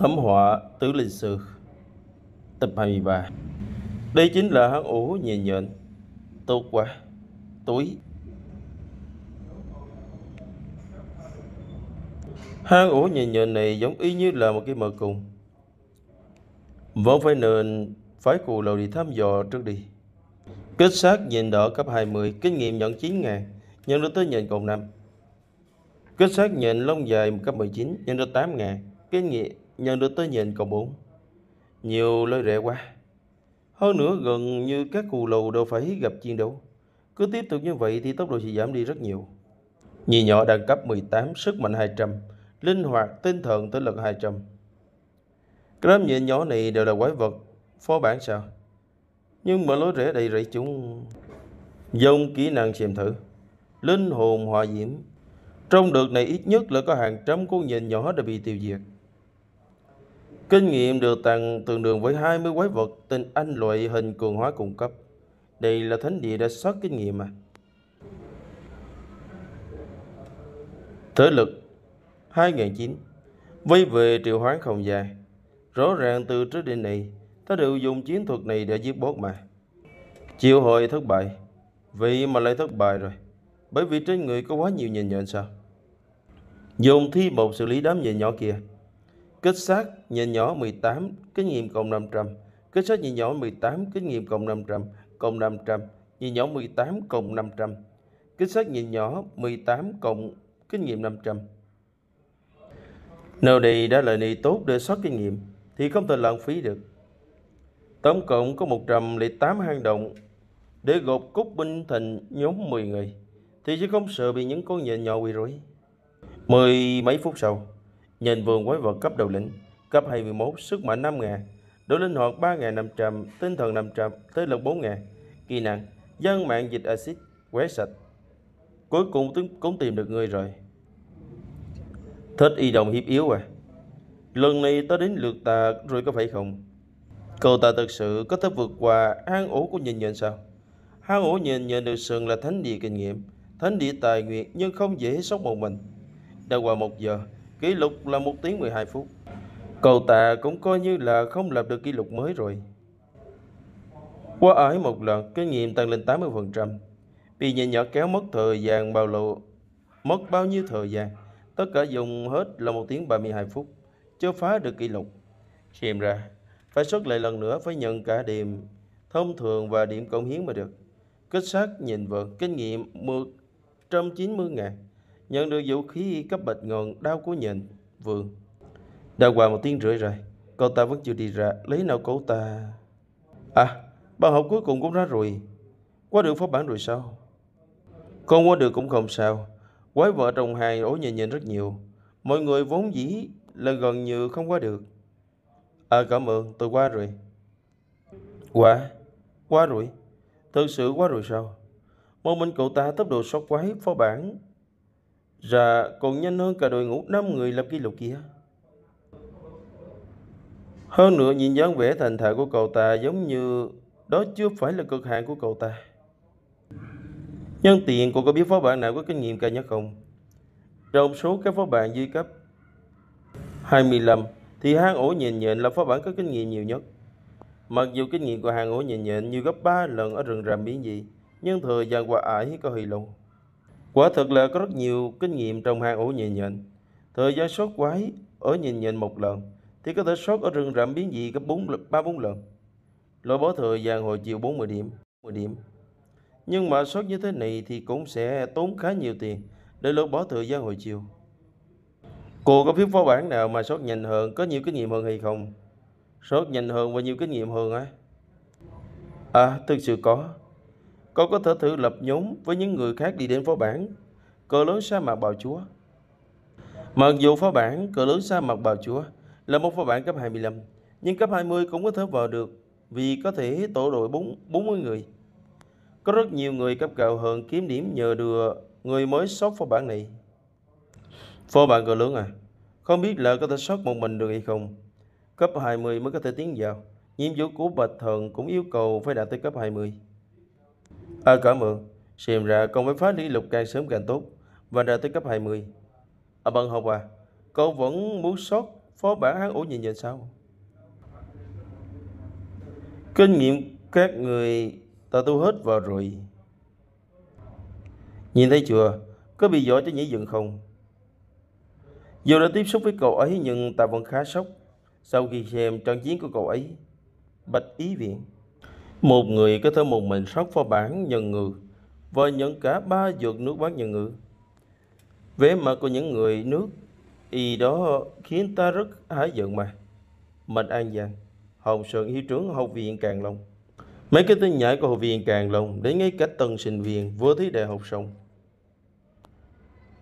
Thấm họa tứ lịch sử Tập 23 Đây chính là hán ủ nhẹ nhện Tốt quá Túi Hang ổ nhẹ nhện này giống y như là một cái mờ cùng Vẫn phải nên phái cù lầu đi thăm dò trước đi Kết sát nhìn đỏ cấp 20 Kinh nghiệm nhận 9 ngàn Nhân được tới nhện cộng 5 Kết sát nhìn lông dài cấp 19 Nhân được 8 ngàn Kinh nghiệm nhận được tới nhìn cậu bốn. Nhiều lời rẻ quá. Hơn nữa gần như các cù lù đều phải gặp chiến đấu. Cứ tiếp tục như vậy thì tốc độ sẽ giảm đi rất nhiều. nhì nhỏ đẳng cấp 18, sức mạnh 200, linh hoạt, tinh thần tới lực 200. Cái đám nhì nhỏ này đều là quái vật, phó bản sao? Nhưng mà lối rẽ đầy rẫy chúng... Dông kỹ năng xem thử. Linh hồn hòa diễm. Trong đợt này ít nhất là có hàng trăm con nhện nhỏ đã bị tiêu diệt. Kinh nghiệm được tặng tương đương với 20 quái vật tên Anh loại hình cường hóa cung cấp. Đây là thánh địa đã sót kinh nghiệm mà. Thế lực 2009 Vây về triệu hoán không dài Rõ ràng từ trước đến nay Ta đều dùng chiến thuật này để giết bốt mà Chiều hồi thất bại Vì mà lại thất bại rồi Bởi vì trên người có quá nhiều nhìn nhận sao Dùng thi bột xử lý đám nhện nhỏ kia kết sát nhện nhỏ 18 kinh nghiệm cộng 500 kết sát nhện nhỏ 18 kinh nghiệm cộng 500 cộng 500 nhện nhỏ 18 cộng 500 kết sát nhện nhỏ 18 cộng kinh nghiệm 500 Nếu đi đã lợi đi tốt để soát kinh nghiệm thì không thể lãng phí được Tổng cộng có 108 hang động để gộp cúc binh thành nhóm 10 người thì chứ không sợ bị những con nhện nhỏ quỳ rối. Mười mấy phút sau, Nhân vương quái vật cấp đầu lĩnh, cấp 21, sức mạnh 5.000, độ linh hoạt 3.500, tinh thần 500, tới lực 4.000, kỹ năng, dân mạng dịch axit quét sạch. Cuối cùng cũng tìm được người rồi. Thích y đồng hiếp yếu à? Lần này ta đến lượt ta rồi có phải không? Cậu ta thật sự có thể vượt qua hang ổ của nhìn nhận sao? Hang ổ nhìn nhận được sườn là thánh địa kinh nghiệm, thánh địa tài nguyện nhưng không dễ sống một mình. Đã qua một giờ, kỷ lục là 1 tiếng 12 phút. Cậu ta cũng coi như là không lập được kỷ lục mới rồi. Qua ấy một lần, kinh nghiệm tăng lên 80%. Vì nhìn nhỏ kéo mất thời gian bao lâu, mất bao nhiêu thời gian. Tất cả dùng hết là 1 tiếng 32 phút, chưa phá được kỷ lục. Xem ra, phải xuất lại lần nữa phải nhận cả điểm thông thường và điểm cộng hiến mới được. Kết sát nhìn vợt kinh nghiệm 190 ngàn nhận được vũ khí cấp bạch ngọn đau của nhện vườn. Đã qua một tiếng rưỡi rồi, cậu ta vẫn chưa đi ra, lấy nào cậu ta... À, bàn học cuối cùng cũng ra rồi. Qua được pháp bản rồi sao? Không qua được cũng không sao. Quái vợ chồng hài ổ nhện nhện rất nhiều. Mọi người vốn dĩ là gần như không qua được. À cảm ơn, tôi qua rồi. Qua? Qua rồi? Thật sự quá rồi sao? Một mình cậu ta tốc độ sót quái phó bản Dạ, còn nhanh hơn cả đội ngũ 5 người lập kỷ lục kia. Hơn nữa nhìn dáng vẻ thành thạo của cậu ta giống như đó chưa phải là cực hạn của cậu ta. Nhân tiện cô có biết phó bạn nào có kinh nghiệm cao nhất không? Trong số các phó bạn dưới cấp 25 thì hang ổ nhện nhện là phó bản có kinh nghiệm nhiều nhất. Mặc dù kinh nghiệm của hang ổ nhện nhện như gấp 3 lần ở rừng rậm biến dị, nhưng thời gian qua ải có hơi lâu. Quả thực là có rất nhiều kinh nghiệm trong hang ổ nhìn nhện. Thời gian sót quái ở nhìn nhện một lần thì có thể sót ở rừng rậm biến dị gấp 4 3 4 lần. Loại bỏ thời gian hồi chiều 40 điểm, 10 điểm. Nhưng mà sót như thế này thì cũng sẽ tốn khá nhiều tiền để lột bỏ thời gian hồi chiều. Cô có phiếu phó bản nào mà sót nhanh hơn, có nhiều kinh nghiệm hơn hay không? Sót nhanh hơn và nhiều kinh nghiệm hơn á? À? à, thực sự có. Con có thể thử lập nhóm với những người khác đi đến phó bản, cờ lớn sa mạc bào chúa. Mặc dù phó bản cờ lớn sa mạc bào chúa là một phó bản cấp 25, nhưng cấp 20 cũng có thể vào được vì có thể tổ đội 4, 40 người. Có rất nhiều người cấp cao hơn kiếm điểm nhờ đưa người mới sót phó bản này. Phó bản cờ lớn à, không biết là có thể sót một mình được hay không. Cấp 20 mới có thể tiến vào. Nhiệm vụ của Bạch Thần cũng yêu cầu phải đạt tới cấp 20. Ở à, cỏ mượn, xìm ra con phải phá lý lục càng sớm càng tốt và ra tới cấp 20. à, bằng học à, con vẫn muốn sót phó bản hán ủ nhìn nhìn sao? Kinh nghiệm các người ta tu hết vào rồi. Nhìn thấy chưa, có bị giỏi cho nhảy dựng không? Dù đã tiếp xúc với cậu ấy nhưng ta vẫn khá sốc sau khi xem trận chiến của cậu ấy. Bạch Ý Viện một người có thể một mình sóc pho bản nhân ngư và nhận cả ba dược nước bát nhân ngư. Vẻ mặt của những người nước y đó khiến ta rất hái giận mà. Mình An Giang, Hồng Sơn Hiệu trưởng Học viện Càng Long. Mấy cái tên nhảy của Học viện Càng Long đến ngay cả tầng sinh viên vừa thi đại học xong.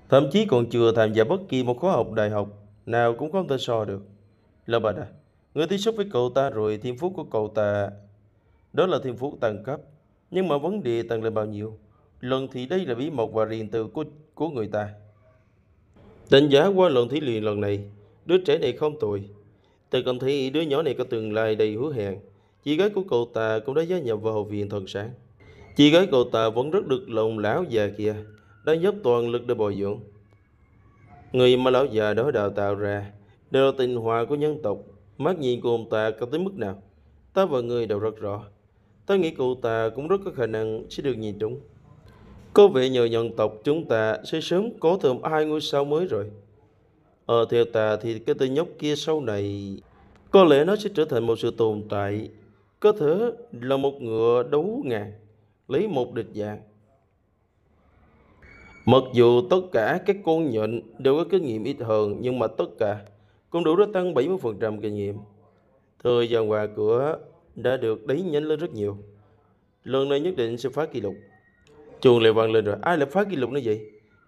Thậm chí còn chưa tham gia bất kỳ một khóa học đại học nào cũng không thể so được. Là bà đã, người tiếp xúc với cậu ta rồi thiên phú của cậu ta đó là thiên phú tăng cấp, nhưng mà vấn đề tầng là bao nhiêu? Lần thì đây là bí mật và riêng tư của, của người ta. Đánh giá qua lần thí luyện lần này, đứa trẻ này không tồi. Tôi cảm thấy đứa nhỏ này có tương lai đầy hứa hẹn. Chị gái của cậu ta cũng đã gia nhập vào học viện thần sáng. Chị gái cậu ta vẫn rất được lòng lão già kia, đã dốc toàn lực để bồi dưỡng. Người mà lão già đó đào tạo ra đều là tình hòa của nhân tộc. Mắt nhìn của ông ta có tới mức nào? Ta và người đều rất rõ tôi nghĩ cụ ta cũng rất có khả năng sẽ được nhìn trúng. Có vẻ nhờ nhân tộc chúng ta sẽ sớm có thêm hai ngôi sao mới rồi. Ở ờ, theo ta thì cái tên nhóc kia sau này có lẽ nó sẽ trở thành một sự tồn tại. Có thể là một ngựa đấu ngàn, lấy một địch dạng. Mặc dù tất cả các con nhện đều có kinh nghiệm ít hơn nhưng mà tất cả cũng đủ để tăng 70% kinh nghiệm. Thời gian qua của đã được đẩy nhanh lên rất nhiều. Lần này nhất định sẽ phá kỷ lục. Chuông lại vang lên rồi. Ai lại phá kỷ lục nữa vậy?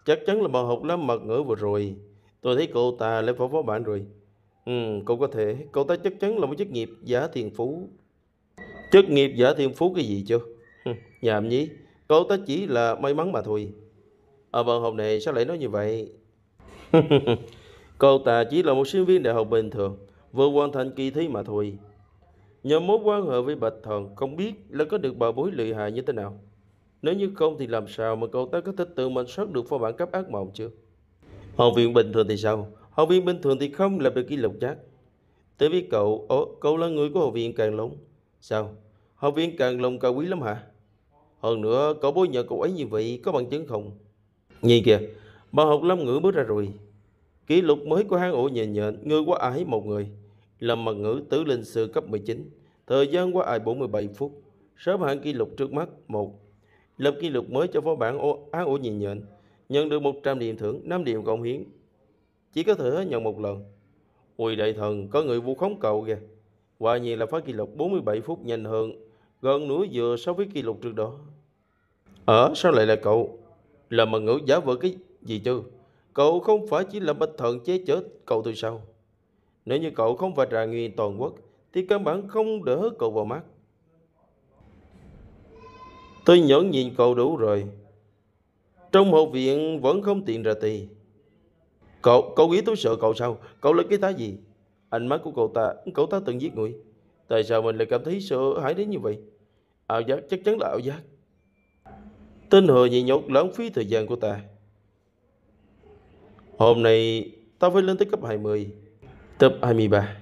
Chắc chắn là bà học lắm mật ngỡ vừa rồi. Tôi thấy cậu ta lại phá phó bản rồi. Ừ, cậu có thể. Cậu ta chắc chắn là một chức nghiệp giả thiền phú. Chức nghiệp giả thiền phú cái gì chưa? Nhàm nhí. Cậu ta chỉ là may mắn mà thôi. Ở à, học này sao lại nói như vậy? cậu ta chỉ là một sinh viên đại học bình thường. Vừa hoàn thành kỳ thi mà thôi. Nhờ mối quan hệ với Bạch Thần không biết là có được bà bối lợi hại như thế nào. Nếu như không thì làm sao mà cậu ta có thể tự mình soát được pho bản cấp ác mộng chứ? Học viện bình thường thì sao? Học viện bình thường thì không lập được kỷ lục chắc. Tới với cậu, ồ, cậu là người của học viện càng lống. Sao? Học viện càng lồng cao quý lắm hả? Hơn nữa, cậu bối nhờ cậu ấy như vậy có bằng chứng không? Nhìn kìa, bà học lâm ngữ bước ra rồi. Kỷ lục mới của hang ổ nhện nhện, người quá ái một người là mật ngữ tứ linh sư cấp 19. Thời gian qua ải 47 phút. Sớm hạn kỷ lục trước mắt 1. Lập kỷ lục mới cho phó bản ô, ác ổ nhìn nhận Nhận được 100 điểm thưởng, 5 điểm cộng hiến. Chỉ có thể nhận một lần. Ui đại thần, có người vu khống cậu kìa. Quả nhiên là phá kỷ lục 47 phút nhanh hơn, gần nửa giờ so với kỷ lục trước đó. Ở ờ, sao lại là cậu? Là mật ngữ giả vờ cái gì chứ? Cậu không phải chỉ là bạch thần chế chết cậu từ sau nếu như cậu không vạch ra nghi toàn quốc thì căn bản không đỡ cậu vào mắt. Tôi nhẫn nhìn cậu đủ rồi. Trong hậu viện vẫn không tiện ra tì. Cậu, cậu nghĩ tôi sợ cậu sao? Cậu là cái tá gì? Ánh mắt của cậu ta, cậu ta từng giết người. Tại sao mình lại cảm thấy sợ hãi đến như vậy? Ảo giác chắc chắn là ảo giác. Tên hờ nhị nhột lãng phí thời gian của ta. Hôm nay ta phải lên tới cấp 20. tetap hamibah.